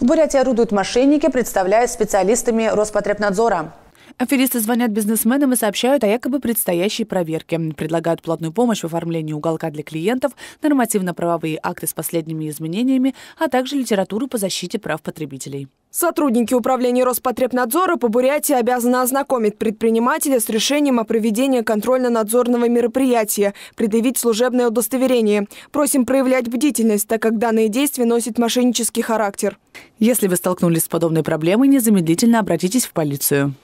В Бурятии орудуют мошенники, представляясь специалистами Роспотребнадзора. Аферисты звонят бизнесменам и сообщают о якобы предстоящей проверке. Предлагают платную помощь в оформлении уголка для клиентов, нормативно-правовые акты с последними изменениями, а также литературу по защите прав потребителей. Сотрудники управления Роспотребнадзора по Бурятии обязаны ознакомить предпринимателя с решением о проведении контрольно-надзорного мероприятия, предъявить служебное удостоверение. Просим проявлять бдительность, так как данные действия носят мошеннический характер. Если вы столкнулись с подобной проблемой, незамедлительно обратитесь в полицию.